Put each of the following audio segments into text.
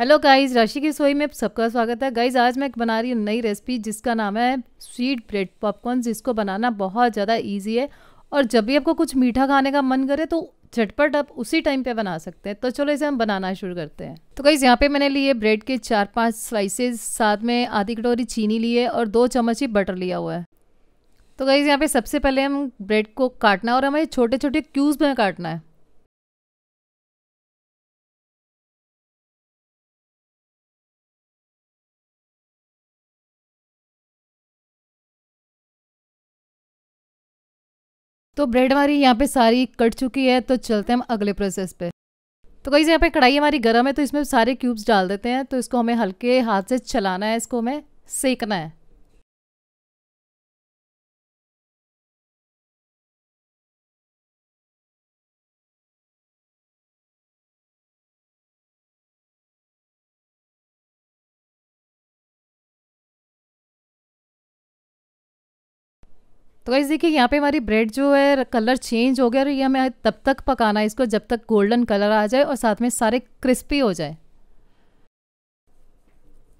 hello guys राशि की सोई में सबका स्वागत है गाइस आज मैं बना रही हूँ नई रेसिपी जिसका नाम है स्वीट ब्रेड पॉपकॉर्न जिसको बनाना बहुत ज़्यादा इजी है और जब भी आपको कुछ मीठा खाने का मन करे तो झटपट आप उसी टाइम पे बना सकते हैं तो चलो इसे हम बनाना शुरू करते हैं तो गाइज़ यहाँ पे मैंने लिए ब्रेड के चार पाँच स्लाइसेज साथ में आधी कटोरी चीनी ली है और दो चम्मच ही बटर लिया हुआ है तो गाइस यहाँ पे सबसे पहले हम ब्रेड को काटना और हमें छोटे छोटे क्यूज़ में काटना है तो ब्रेड हमारी यहाँ पे सारी कट चुकी है तो चलते हैं हम अगले प्रोसेस पे तो कहीं से यहाँ पे कढ़ाई हमारी गर्म है तो इसमें सारे क्यूब्स डाल देते हैं तो इसको हमें हल्के हाथ से चलाना है इसको हमें सेकना है तो गाइज़ देखिए यहाँ पे हमारी ब्रेड जो है कलर चेंज हो गया और ये हमें तब तक पकाना है इसको जब तक गोल्डन कलर आ जाए और साथ में सारे क्रिस्पी हो जाए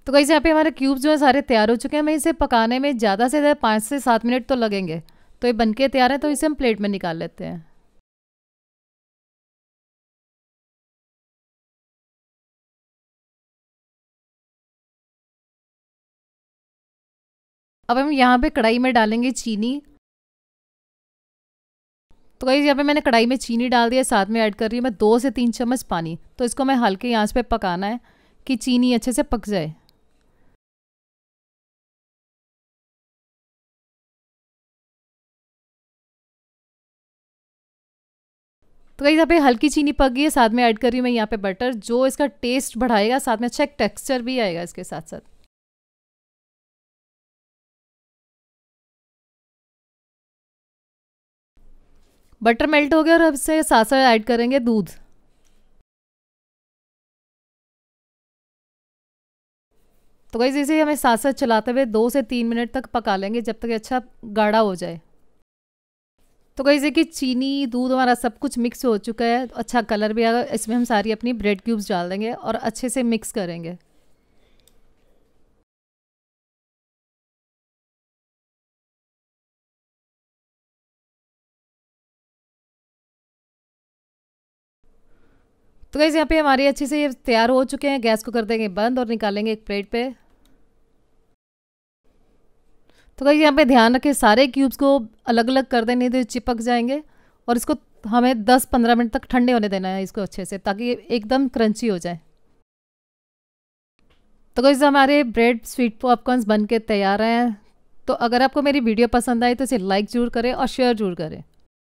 तो गाइज़ यहाँ पे हमारे क्यूब जो है सारे तैयार हो चुके हैं हमें इसे पकाने में ज़्यादा से ज़्यादा पाँच से सात मिनट तो लगेंगे तो ये बन के तैयार है तो इसे हम प्लेट में निकाल लेते हैं अब हम यहाँ पे कढ़ाई में डालेंगे चीनी तो कहीं यहाँ पे मैंने कढ़ाई में चीनी डाल दिया साथ में ऐड कर रही हूँ मैं दो से तीन चम्मच पानी तो इसको मैं हल्के यहाँ पे पकाना है कि चीनी अच्छे से पक जाए तो कहीं यहाँ पे हल्की चीनी पक गई है साथ में ऐड कर रही हूँ मैं यहाँ पे बटर जो इसका टेस्ट बढ़ाएगा साथ में अच्छा एक टेक्स्चर भी आएगा इसके साथ साथ बटर मेल्ट हो गया और अब इससे साथ साथ ऐड करेंगे दूध तो गई इसे हमें साथ साथ चलाते हुए दो से तीन मिनट तक पका लेंगे जब तक अच्छा गाढ़ा हो जाए तो गई जैसे कि चीनी दूध हमारा सब कुछ मिक्स हो चुका है अच्छा कलर भी गया इसमें हम सारी अपनी ब्रेड क्यूब्स डाल देंगे और अच्छे से मिक्स करेंगे तो कैसे यहाँ पे हमारे अच्छे से ये तैयार हो चुके हैं गैस को कर देंगे बंद और निकालेंगे एक प्लेट पे तो गैस यहाँ पे ध्यान रखें सारे क्यूब्स को अलग अलग कर देने तो चिपक जाएंगे और इसको हमें 10-15 मिनट तक ठंडे होने देना है इसको अच्छे से ताकि एकदम क्रंची हो जाए तो गैस हमारे ब्रेड स्वीट पॉपकॉर्नस बन के तैयार हैं तो अगर आपको मेरी वीडियो पसंद आई तो इसे लाइक ज़रूर करें और शेयर ज़रूर करें